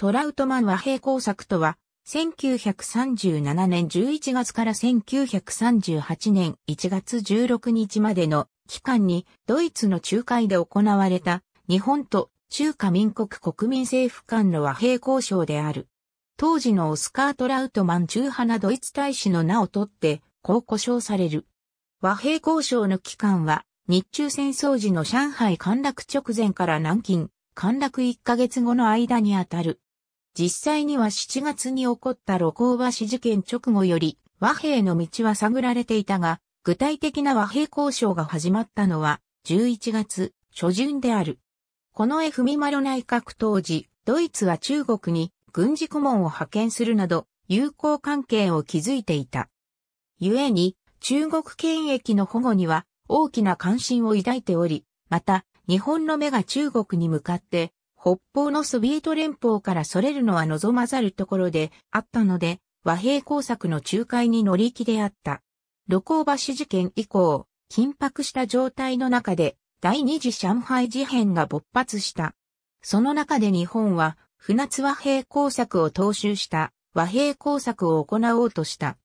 トラウトマン和平工作とは、1937年11月から1938年1月16日までの期間にドイツの仲介で行われた日本と中華民国国民政府間の和平交渉である。当時のオスカー・トラウトマン中派なドイツ大使の名を取ってこう呼称される。和平交渉の期間は日中戦争時の上海陥落直前から南京陥落1ヶ月後の間にあたる。実際には7月に起こった露光橋事件直後より和平の道は探られていたが、具体的な和平交渉が始まったのは11月初旬である。この絵踏み丸内閣当時、ドイツは中国に軍事顧問を派遣するなど友好関係を築いていた。故に中国権益の保護には大きな関心を抱いており、また日本の目が中国に向かって北方のソビエト連邦からそれるのは望まざるところであったので、和平工作の仲介に乗り気であった。露光橋事件以降、緊迫した状態の中で、第二次上海事変が勃発した。その中で日本は、船津和平工作を踏襲した和平工作を行おうとした。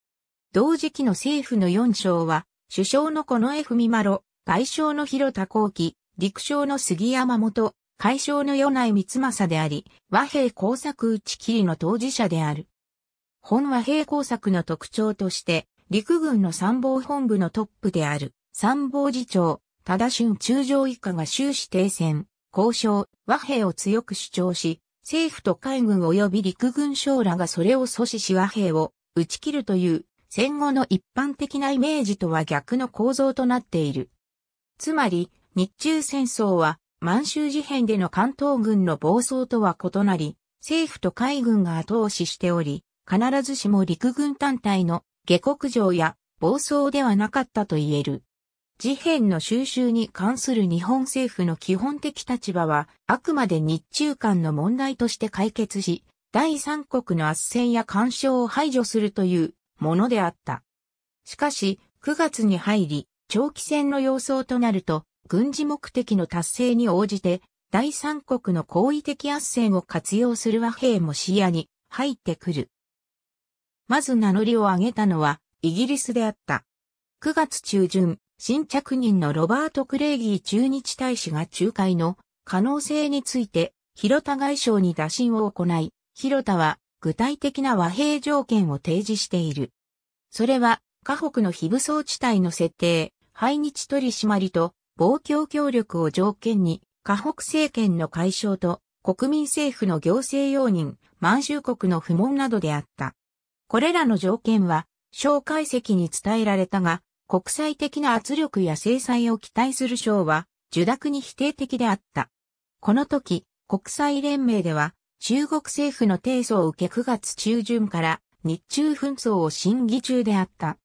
同時期の政府の四省は、首相の近衛文麿、外相の広田幸喜、陸将の杉山本、解消の米内光政であり、和平工作打ち切りの当事者である。本和平工作の特徴として、陸軍の参謀本部のトップである、参謀次長、ただ春中将以下が終始停戦、交渉、和平を強く主張し、政府と海軍及び陸軍将らがそれを阻止し和平を打ち切るという戦後の一般的なイメージとは逆の構造となっている。つまり、日中戦争は満州事変での関東軍の暴走とは異なり、政府と海軍が後押ししており、必ずしも陸軍単体の下国上や暴走ではなかったと言える。事変の収集に関する日本政府の基本的立場は、あくまで日中間の問題として解決し、第三国の圧旋や干渉を排除するというものであった。しかし、9月に入り、長期戦の様相となると、軍事目的の達成に応じて、第三国の好意的圧戦を活用する和平も視野に入ってくる。まず名乗りを上げたのは、イギリスであった。9月中旬、新着任のロバート・クレイギー駐日大使が仲介の可能性について、広田外相に打診を行い、広田は具体的な和平条件を提示している。それは、河北の非武装地帯の設定、排日取締りと防共協力を条件に、河北政権の解消と国民政府の行政容認、満州国の不問などであった。これらの条件は、蒋介石に伝えられたが、国際的な圧力や制裁を期待する省は、受諾に否定的であった。この時、国際連盟では、中国政府の提訴を受け9月中旬から日中紛争を審議中であった。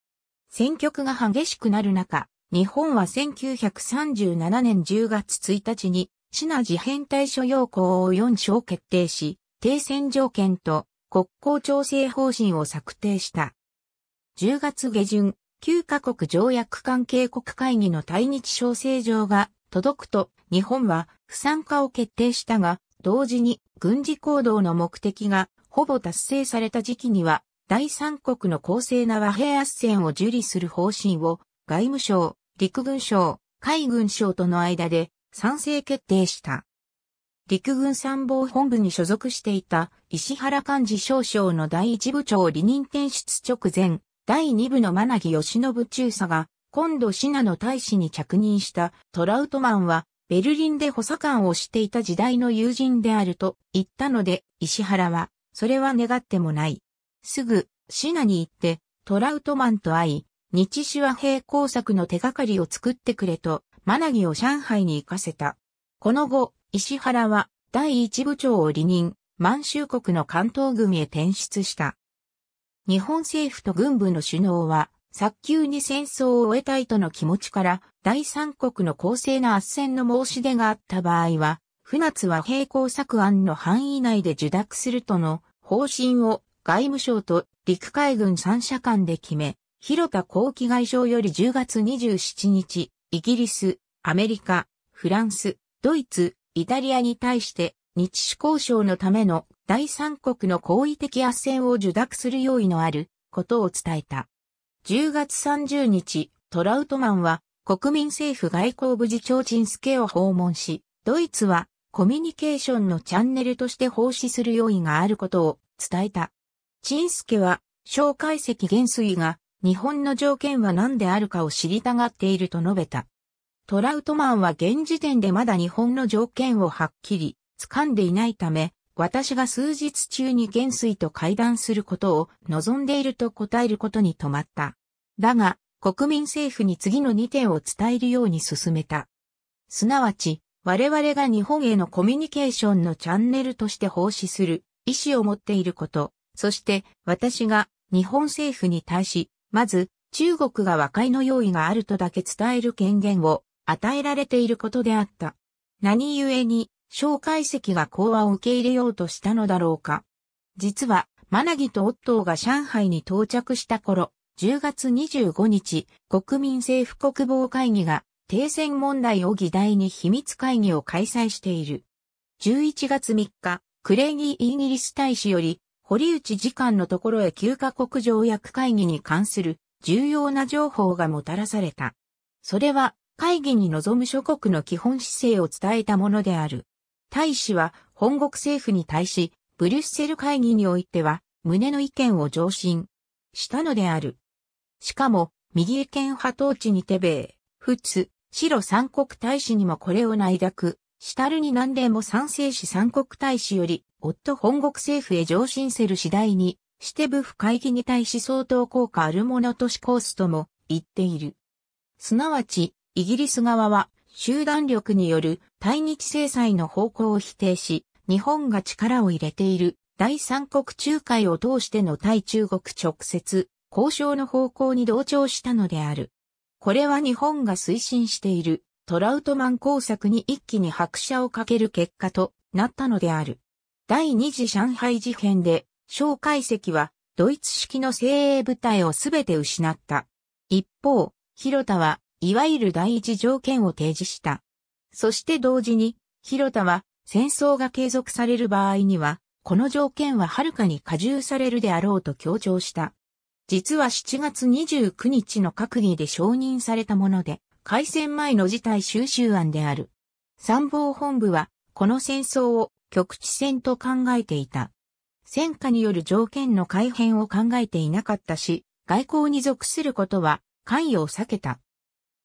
選挙区が激しくなる中、日本は1937年10月1日に、シナ事変対処要項を4章決定し、停戦条件と国交調整方針を策定した。10月下旬、9カ国条約関係国会議の対日調整状が届くと、日本は不参加を決定したが、同時に軍事行動の目的がほぼ達成された時期には、第三国の公正な和平斡旋を受理する方針を外務省、陸軍省、海軍省との間で賛成決定した。陸軍参謀本部に所属していた石原幹事少将の第一部長離任転出直前、第二部の真奈木義信中佐が、今度シナの大使に着任したトラウトマンは、ベルリンで補佐官をしていた時代の友人であると言ったので、石原は、それは願ってもない。すぐ、シナに行って、トラウトマンと会い、日手和平工作の手がかりを作ってくれと、マナギを上海に行かせた。この後、石原は第一部長を離任、満州国の関東軍へ転出した。日本政府と軍部の首脳は、早急に戦争を終えたいとの気持ちから、第三国の公正な圧戦の申し出があった場合は、船津和平工作案の範囲内で受諾するとの方針を外務省と陸海軍三者間で決め、広田後期外相より10月27日、イギリス、アメリカ、フランス、ドイツ、イタリアに対して日首交渉のための第三国の好意的圧戦を受諾する用意のあることを伝えた。10月30日、トラウトマンは国民政府外交部次長チンスケを訪問し、ドイツはコミュニケーションのチャンネルとして奉仕する用意があることを伝えた。チンスケは、蒋介石元帥が日本の条件は何であるかを知りたがっていると述べた。トラウトマンは現時点でまだ日本の条件をはっきり掴んでいないため、私が数日中に元帥と会談することを望んでいると答えることに止まった。だが、国民政府に次の2点を伝えるように進めた。すなわち、我々が日本へのコミュニケーションのチャンネルとして奉仕する意思を持っていること、そして私が日本政府に対しまず、中国が和解の用意があるとだけ伝える権限を与えられていることであった。何故に、蒋介石が講和を受け入れようとしたのだろうか。実は、マナギとオットーが上海に到着した頃、10月25日、国民政府国防会議が、停戦問題を議題に秘密会議を開催している。11月3日、クレイギーイギリス大使より、堀内次官のところへ9カ国条約会議に関する重要な情報がもたらされた。それは会議に臨む諸国の基本姿勢を伝えたものである。大使は本国政府に対し、ブリュッセル会議においては、胸の意見を上申したのである。しかも、右意見派統治にて米、ー、仏、白三国大使にもこれを内諾、シタるに何でも賛成し三国大使より、夫本国政府へ上申せる次第に、して部府会議に対し相当効果あるものとしコースとも言っている。すなわち、イギリス側は集団力による対日制裁の方向を否定し、日本が力を入れている第三国仲介を通しての対中国直接交渉の方向に同調したのである。これは日本が推進しているトラウトマン工作に一気に拍車をかける結果となったのである。第二次上海事変で、蒋介石は、ドイツ式の精鋭部隊をすべて失った。一方、広田は、いわゆる第一条件を提示した。そして同時に、広田は、戦争が継続される場合には、この条件ははるかに加重されるであろうと強調した。実は7月29日の閣議で承認されたもので、開戦前の事態収集案である。参謀本部は、この戦争を局地戦と考えていた。戦火による条件の改変を考えていなかったし、外交に属することは関与を避けた。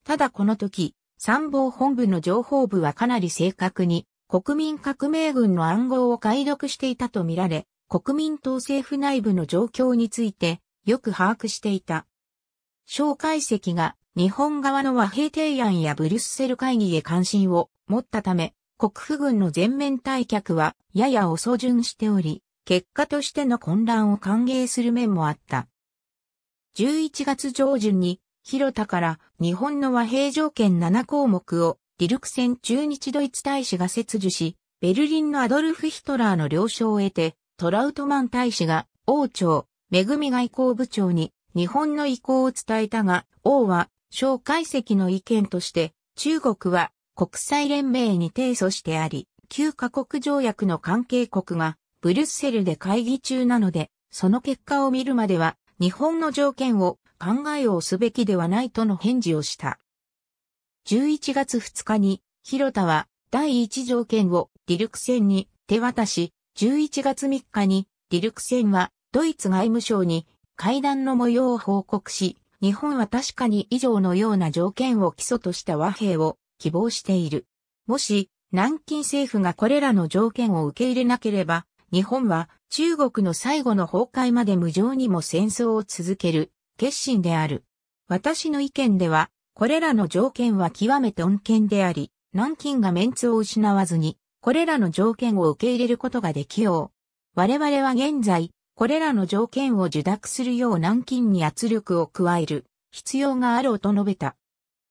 ただこの時、参謀本部の情報部はかなり正確に国民革命軍の暗号を解読していたとみられ、国民党政府内部の状況についてよく把握していた。蒋介石が日本側の和平提案やブリュッセル会議へ関心を持ったため、国府軍の全面退却はやや遅順しており、結果としての混乱を歓迎する面もあった。11月上旬に、広田から日本の和平条件7項目を、ディルク戦中日ドイツ大使が切除し、ベルリンのアドルフ・ヒトラーの了承を得て、トラウトマン大使が王朝、恵外交部長に日本の意向を伝えたが、王は、蒋介石の意見として、中国は国際連盟に提訴してあり、旧カ国条約の関係国がブリュッセルで会議中なので、その結果を見るまでは日本の条件を考えをすべきではないとの返事をした。11月2日に、広田は第1条件をディルクセンに手渡し、11月3日にディルクセンはドイツ外務省に会談の模様を報告し、日本は確かに以上のような条件を基礎とした和平を希望している。もし、南京政府がこれらの条件を受け入れなければ、日本は中国の最後の崩壊まで無情にも戦争を続ける決心である。私の意見では、これらの条件は極めて穏健であり、南京がメンツを失わずに、これらの条件を受け入れることができよう。我々は現在、これらの条件を受諾するよう南京に圧力を加える必要があろうと述べた。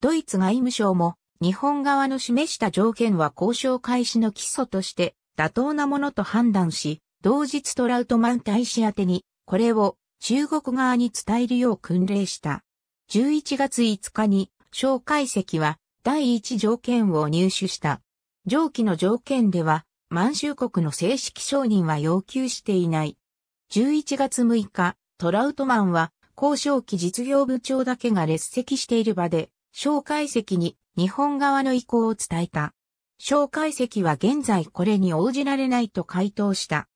ドイツ外務省も日本側の示した条件は交渉開始の基礎として妥当なものと判断し、同日トラウトマン大使宛に、これを中国側に伝えるよう訓令した。11月5日に、蒋介石は第1条件を入手した。上記の条件では、満州国の正式承認は要求していない。11月6日、トラウトマンは、交渉期実業部長だけが列席している場で、蒋介石に日本側の意向を伝えた。蒋介石は現在これに応じられないと回答した。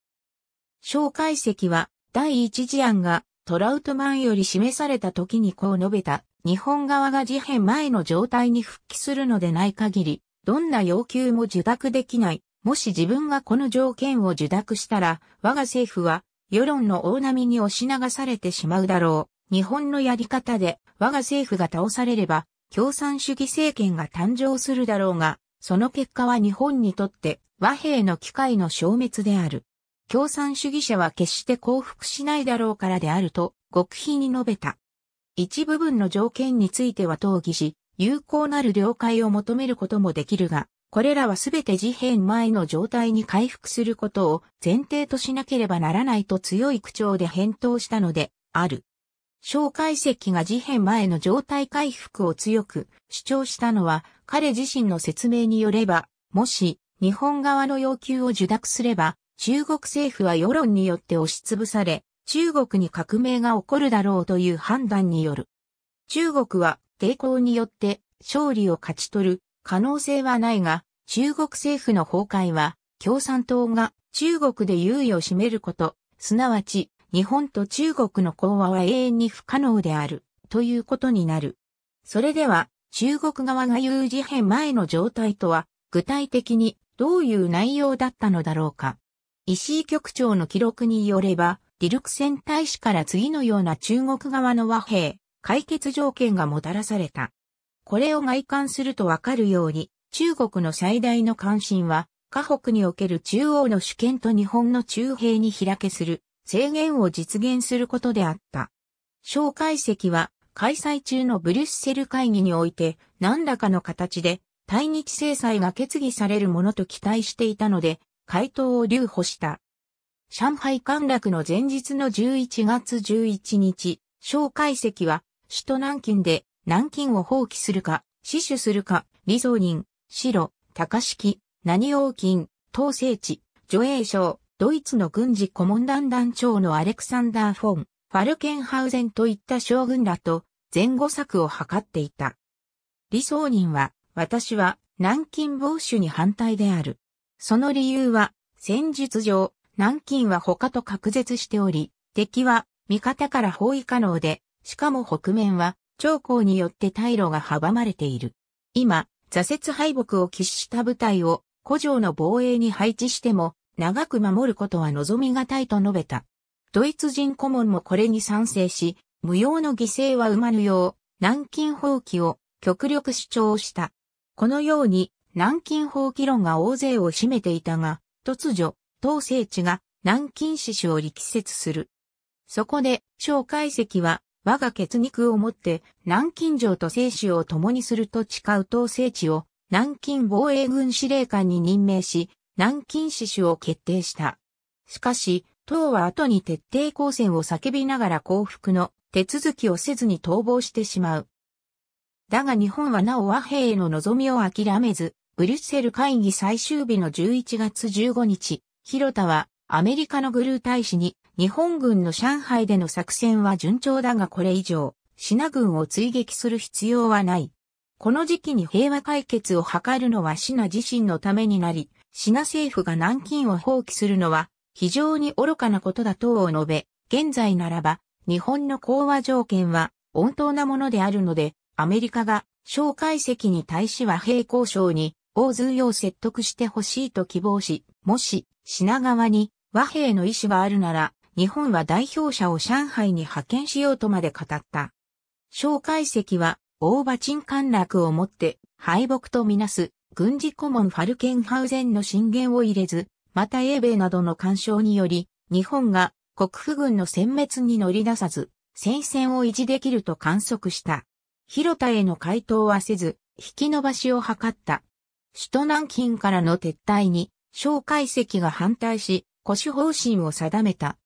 蒋介石は第一事案がトラウトマンより示された時にこう述べた。日本側が事変前の状態に復帰するのでない限り、どんな要求も受諾できない。もし自分がこの条件を受諾したら、我が政府は世論の大波に押し流されてしまうだろう。日本のやり方で我が政府が倒されれば、共産主義政権が誕生するだろうが、その結果は日本にとって和平の機会の消滅である。共産主義者は決して降伏しないだろうからであると、極秘に述べた。一部分の条件については討議し、有効なる了解を求めることもできるが、これらはすべて事変前の状態に回復することを前提としなければならないと強い口調で返答したので、ある。蒋介石が事変前の状態回復を強く主張したのは彼自身の説明によれば、もし日本側の要求を受諾すれば、中国政府は世論によって押しつぶされ、中国に革命が起こるだろうという判断による。中国は抵抗によって勝利を勝ち取る可能性はないが、中国政府の崩壊は共産党が中国で優位を占めること、すなわち日本と中国の講和は永遠に不可能である、ということになる。それでは、中国側が有事変前の状態とは、具体的にどういう内容だったのだろうか。石井局長の記録によれば、ディルクセン大使から次のような中国側の和平、解決条件がもたらされた。これを外観するとわかるように、中国の最大の関心は、河北における中央の主権と日本の中平に開けする制限を実現することであった。小介析は開催中のブリュッセル会議において何らかの形で対日制裁が決議されるものと期待していたので回答を留保した。上海陥落の前日の11月11日、小介析は首都南京で南京を放棄するか、死守するか、李宗人、白、高敷、何王金、東聖地、助英省、ドイツの軍事顧問団団長のアレクサンダー・フォン、ファルケンハウゼンといった将軍らと前後策を図っていた。李想人は、私は南京防守に反対である。その理由は、戦術上、南京は他と隔絶しており、敵は味方から包囲可能で、しかも北面は長江によって退路が阻まれている。今、挫折敗北を喫した部隊を古城の防衛に配置しても、長く守ることは望みがたいと述べた。ドイツ人顧問もこれに賛成し、無用の犠牲は生まぬよう、南京放棄を極力主張した。このように、南京放棄論が大勢を占めていたが、突如、当政地が南京志士を力説する。そこで、蒋介石は、我が血肉をもって、南京城と政治を共にすると誓う当政地を、南京防衛軍司令官に任命し、南京死守を決定した。しかし、党は後に徹底抗戦を叫びながら降伏の手続きをせずに逃亡してしまう。だが日本はなお和平への望みを諦めず、ブリュッセル会議最終日の11月15日、広田はアメリカのグルー大使に日本軍の上海での作戦は順調だがこれ以上、シナ軍を追撃する必要はない。この時期に平和解決を図るのはシナ自身のためになり、シナ政府が南京を放棄するのは非常に愚かなことだとを述べ、現在ならば日本の講和条件は温当なものであるので、アメリカが蒋介石に対し和平交渉に大ずる説得してほしいと希望し、もし品川に和平の意思があるなら、日本は代表者を上海に派遣しようとまで語った。蒋介石は、大場鎮陥落をもって敗北とみなす軍事顧問ファルケンハウゼンの進言を入れず、また英米などの干渉により、日本が国府軍の殲滅に乗り出さず、戦線を維持できると観測した。広田への回答はせず、引き延ばしを図った。首都南京からの撤退に、蒋介石が反対し、古守方針を定めた。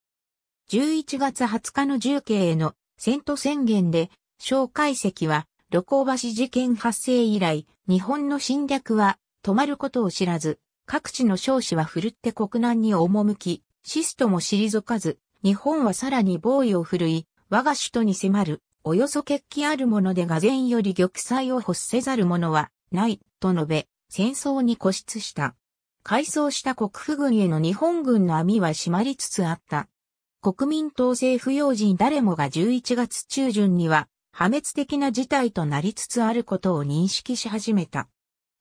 11月20日の重慶への戦闘宣言で、蒋介石は旅行橋事件発生以来、日本の侵略は止まることを知らず、各地の少子は振るって国難に赴き、シストも退かず、日本はさらに防衛を振るい、我が首都に迫る、およそ決起あるものでが前より玉砕を欲せざる者は、ない、と述べ、戦争に固執した。改装した国府軍への日本軍の網は閉まりつつあった。国民党政府要人誰もが11月中旬には破滅的な事態となりつつあることを認識し始めた。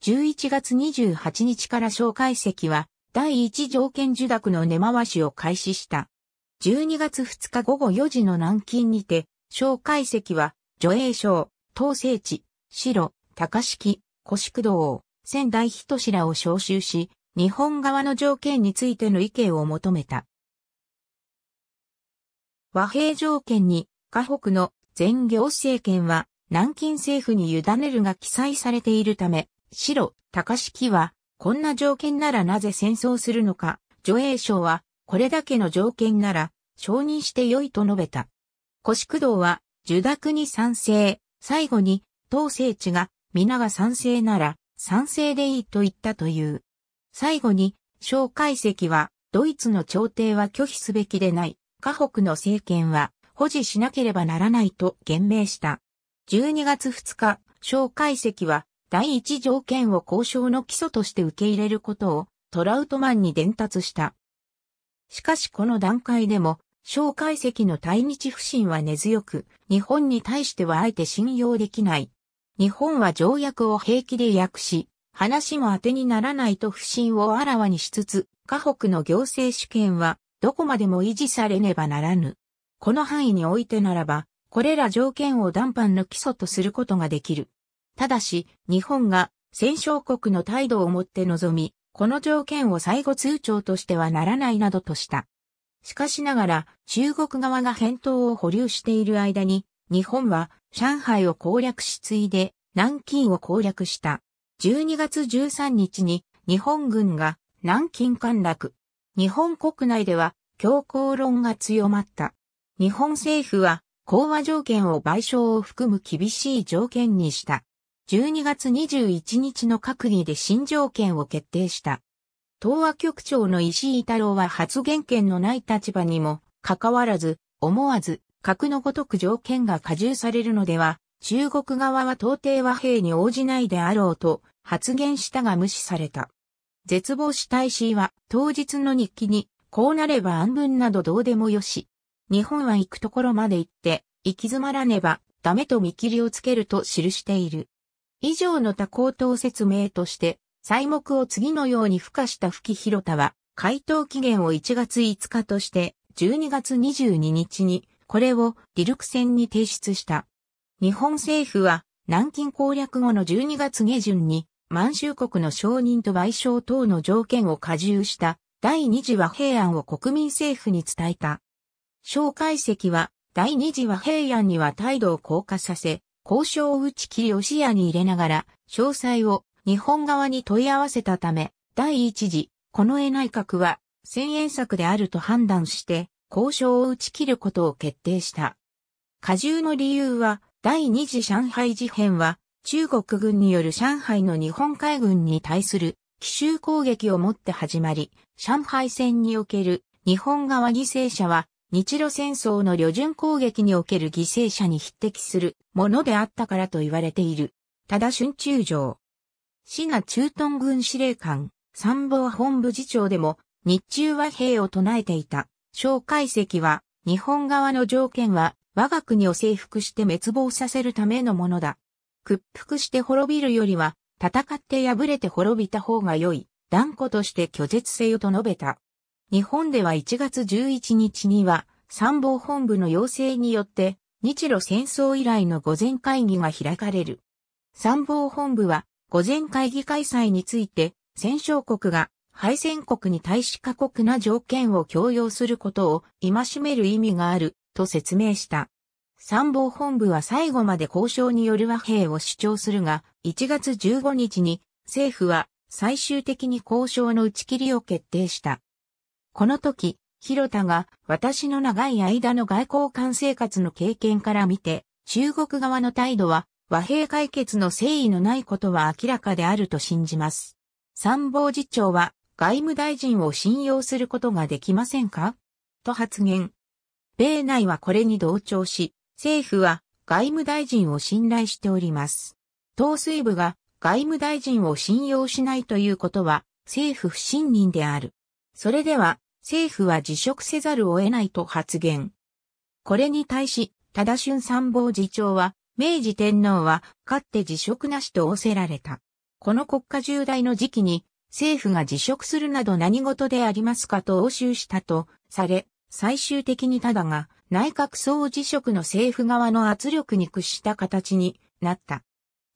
11月28日から蒋介石は第一条件受諾の根回しを開始した。12月2日午後4時の南京にて、蒋介石は、助英省、東西地、白、高式、古宿道仙台人志らを招集し、日本側の条件についての意見を求めた。和平条件に、河北の全行政権は南京政府に委ねるが記載されているため、白、高式は、こんな条件ならなぜ戦争するのか、助英省は、これだけの条件なら、承認してよいと述べた。古宿道は、受諾に賛成、最後に、当政地が、皆が賛成なら、賛成でいいと言ったという。最後に、蒋介石は、ドイツの朝廷は拒否すべきでない、河北の政権は、保持しなければならないと言明した。12月2日、蒋介石は第一条件を交渉の基礎として受け入れることをトラウトマンに伝達した。しかしこの段階でも、蒋介石の対日不信は根強く、日本に対してはあえて信用できない。日本は条約を平気で訳し、話も当てにならないと不信をあらわにしつつ、河北の行政主権はどこまでも維持されねばならぬ。この範囲においてならば、これら条件を断判の基礎とすることができる。ただし、日本が戦勝国の態度をもって臨み、この条件を最後通帳としてはならないなどとした。しかしながら、中国側が返答を保留している間に、日本は上海を攻略しついで、南京を攻略した。12月13日に日本軍が南京陥落。日本国内では強硬論が強まった。日本政府は、講和条件を賠償を含む厳しい条件にした。12月21日の閣議で新条件を決定した。東和局長の石井太郎は発言権のない立場にも、かかわらず、思わず、核のごとく条件が加重されるのでは、中国側は到底和平に応じないであろうと発言したが無視された。絶望した石井は当日の日記に、こうなれば安分などどうでもよし、日本は行くところまで行って、行き詰まらねば、ダメと見切りをつけると記している。以上の多項等説明として、材木を次のように付加した吹広田は、回答期限を1月5日として、12月22日に、これをディルク船に提出した。日本政府は、南京攻略後の12月下旬に、満州国の承認と賠償等の条件を加重した、第二次和平案を国民政府に伝えた。蒋介石は、第二次和平案には態度を降下させ、交渉を打ち切りロシアに入れながら、詳細を日本側に問い合わせたため、第一次、この絵内閣は、千円策であると判断して、交渉を打ち切ることを決定した。過重の理由は、第二次上海事変は、中国軍による上海の日本海軍に対する奇襲攻撃をもって始まり、上海戦における日本側犠牲者は日露戦争の旅順攻撃における犠牲者に匹敵するものであったからと言われている。ただ春中将。死が中東軍司令官、参謀本部次長でも、日中和平を唱えていた。蒋介石は、日本側の条件は、我が国を征服して滅亡させるためのものだ。屈服して滅びるよりは、戦って敗れて滅びた方が良い、断固として拒絶せよと述べた。日本では1月11日には参謀本部の要請によって日露戦争以来の午前会議が開かれる。参謀本部は午前会議開催について戦勝国が敗戦国に対し過酷な条件を強要することを戒める意味があると説明した。参謀本部は最後まで交渉による和平を主張するが、1月15日に政府は最終的に交渉の打ち切りを決定した。この時、広田が私の長い間の外交官生活の経験から見て、中国側の態度は和平解決の誠意のないことは明らかであると信じます。参謀次長は外務大臣を信用することができませんかと発言。米内はこれに同調し、政府は外務大臣を信頼しております。統帥部が外務大臣を信用しないということは政府不信任である。それでは政府は辞職せざるを得ないと発言。これに対し、多田俊参謀次長は、明治天皇は、かって辞職なしと仰せられた。この国家重大の時期に、政府が辞職するなど何事でありますかと応酬したと、され、最終的にただが、内閣総辞職の政府側の圧力に屈した形になった。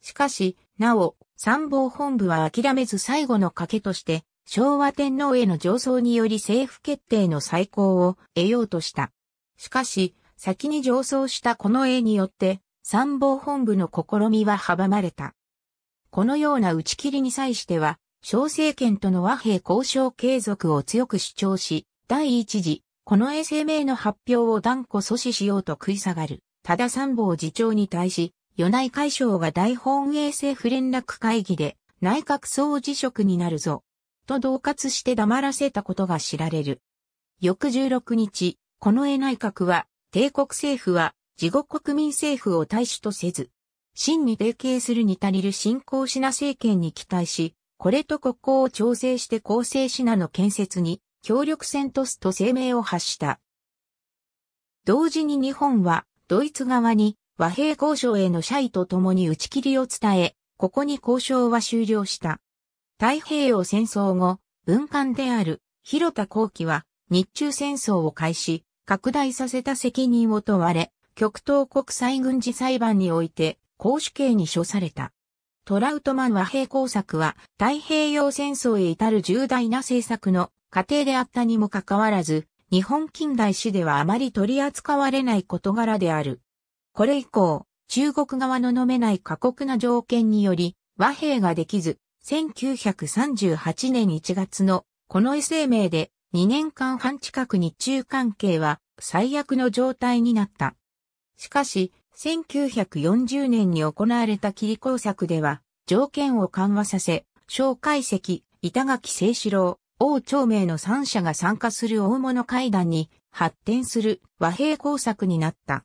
しかし、なお、参謀本部は諦めず最後の賭けとして、昭和天皇への上奏により政府決定の再考を得ようとした。しかし、先に上奏したこの絵によって、参謀本部の試みは阻まれた。このような打ち切りに際しては、小政権との和平交渉継続を強く主張し、第一次、この衛声明の発表を断固阻止しようと食い下がる、ただ参謀次長に対し、与内会省が大本営政府連絡会議で、内閣総辞職になるぞ、と同喝して黙らせたことが知られる。翌16日、この絵内閣は、帝国政府は、自国国民政府を大使とせず、真に提携するに足りる新興品政権に期待し、これと国交を調整して構成品の建設に協力せんとすと声明を発した。同時に日本はドイツ側に和平交渉への謝意とともに打ち切りを伝え、ここに交渉は終了した。太平洋戦争後、文官である広田光輝は日中戦争を開始、拡大させた責任を問われ、極東国際軍事裁判において公主刑に処された。トラウトマン和平工作は太平洋戦争へ至る重大な政策の過程であったにもかかわらず、日本近代史ではあまり取り扱われない事柄である。これ以降、中国側の飲めない過酷な条件により、和平ができず、1938年1月のこの生明で2年間半近く日中関係は最悪の状態になった。しかし、1940年に行われた切工作では、条件を緩和させ、小海石、板垣清志郎、王長明の3者が参加する大物会談に発展する和平工作になった。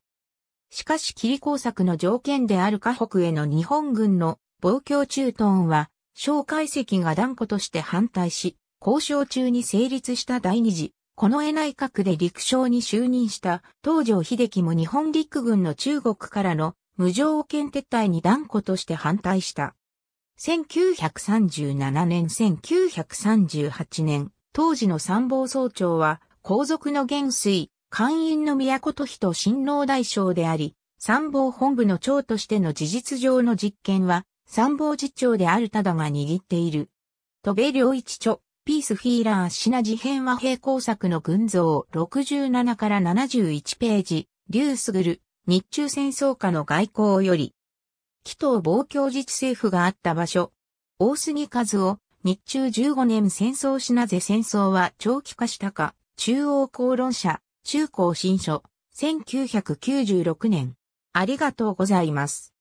しかし切工作の条件である河北への日本軍の防況駐屯は蒋介石が断固として反対し、交渉中に成立した第二次、この絵内閣で陸将に就任した東条秀樹も日本陸軍の中国からの無条件撤退に断固として反対した。1937年1938年、当時の参謀総長は、皇族の元帥、官員の都と都人親王大将であり、参謀本部の長としての事実上の実権は、参謀次長であるただが握っている。戸部良一著、ピースフィーラーシナ事変和平工作の群像67から71ページ、リュースグル、日中戦争下の外交より、紀藤防共自治政府があった場所、大杉和夫、日中15年戦争しなぜ戦争は長期化したか、中央公論者、中高新書、1996年。ありがとうございます。